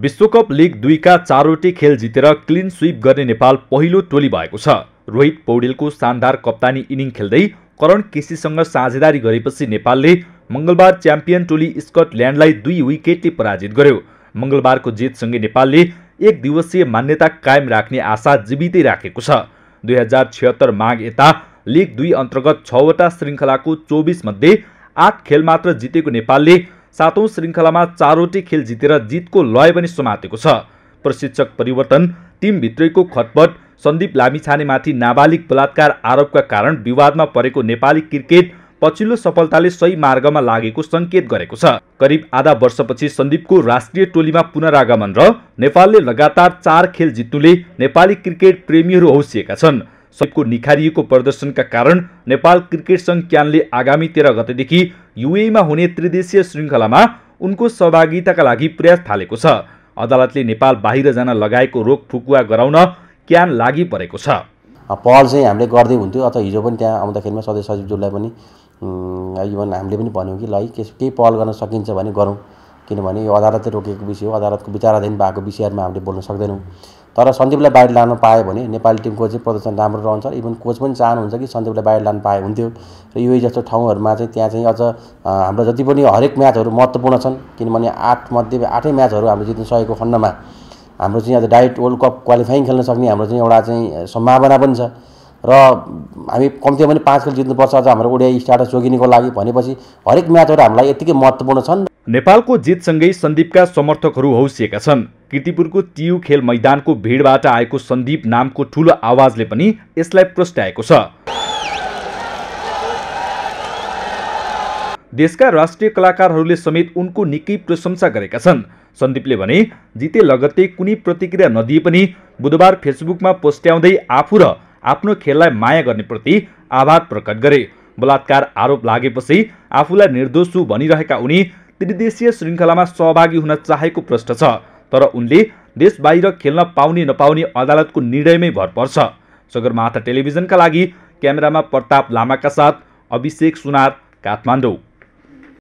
विश्वकप लिग दुईका चारवटै खेल जितेर क्लिन स्विप गर्ने नेपाल पहिलो टोली भएको छ रोहित पौडेलको शानदार कप्तानी इनिङ खेल्दै करण केसीसँग साझेदारी गरेपछि नेपालले मङ्गलबार च्याम्पियन टोली स्कटल्यान्डलाई दुई विकेटले पराजित गर्यो मङ्गलबारको जितसँगै नेपालले एक दिवसीय मान्यता कायम राख्ने आशा जीवितै राखेको छ दुई हजार छिहत्तर माघ यता लिग दुई अन्तर्गत छवटा श्रृङ्खलाको चौबिसमध्ये आठ खेल मात्र जितेको नेपालले सातौँ श्रृङ्खलामा चारवटै खेल जितेर जितको लय पनि समातेको छ प्रशिक्षक परिवर्तन टिमभित्रैको खटपट सन्दीप लामिछानेमाथि नाबालिग बलात्कार आरोपका कारण विवादमा परेको नेपाली क्रिकेट पछिल्लो सफलताले सही मार्गमा लागेको सङ्केत गरेको छ करिब आधा वर्षपछि सन्दीपको राष्ट्रिय टोलीमा पुनरागमन र नेपालले लगातार चार खेल जित्नुले नेपाली क्रिकेट प्रेमीहरू हौसिएका छन् सबको निखारिएको प्रदर्शनका कारण नेपाल क्रिकेट सङ्घ क्यानले आगामी तेह्र गतेदेखि युएमा हुने त्रिदेशीय श्रृङ्खलामा उनको सहभागिताका लागि प्रयास थालेको छ अदालतले नेपाल बाहिर जान लगाएको रोक फुकुवा गराउन क्यान लागि परेको छ पहल चाहिँ हामीले गर्दै हुन्थ्यो अथवा हिजो पनि त्यहाँ आउँदाखेरिमा सदस्य सचिवज्यूलाई पनि इभन हामीले पनि भन्यौँ कि ल है केही पहल गर्न सकिन्छ भने गरौँ किनभने यो अदालतले रोकेको विषय हो अदालतको विचाराधीन भएको विषयहरूमा हामीले बोल्न सक्दैनौँ तर सन्दीपलाई बाहिर लानु पायो भने नेपाली टिमको चाहिँ प्रदर्शन राम्रो रहन्छ इभन कोच पनि चाहनुहुन्छ कि सन्दीपलाई बाहिर लानु पाए हुन्थ्यो र युए जस्तो ठाउँहरूमा चाहिँ त्यहाँ चाहिँ अझ हाम्रो जति पनि हरेक म्याचहरू महत्त्वपूर्ण छन् किनभने आठमध्ये आठै म्याचहरू हामीले जित्न सकेको खण्डमा हाम्रो चाहिँ अझ डाइरेक्ट वर्ल्ड कप क्वालिफाइङ खेल्न सक्ने हाम्रो चाहिँ एउटा चाहिँ सम्भावना पनि छ र हामी कम्तीमा पनि पाँच खेल जित्नुपर्छ अझ हाम्रो ओडिआई स्टाटस जोगिनको लागि भनेपछि हरेक म्याचहरू हामीलाई यत्तिकै महत्त्वपूर्ण छन् नेपालको जितसँगै सन्दीपका समर्थकहरू हौसिएका छन् किर्तिपुरको टियु खेल मैदानको भिडबाट आएको सन्दीप नामको ठूलो आवाजले पनि यसलाई प्रस्ट्याएको छ देशका राष्ट्रिय कलाकारहरूले समेत उनको निकै प्रशंसा गरेका छन् सन्दीपले भने जिते लगत्तै कुनै प्रतिक्रिया नदिए पनि बुधबार फेसबुकमा पोस्ट्याउँदै आफू र आफ्नो खेललाई माया गर्नेप्रति आभार प्रकट गरे बलात्कार आरोप लागेपछि आफूलाई निर्दोषु भनिरहेका उनी त्रिदेशीय श्रृङ्खलामा सहभागी हुन चाहेको प्रश्न छ तर उनले देश बाहिर खेल्न पाउने नपाउने अदालतको निर्णयमै भर पर्छ सगरमाथा टेलिभिजनका लागि क्यामेरामा प्रताप लामाका साथ अभिषेक सुनार काठमाडौँ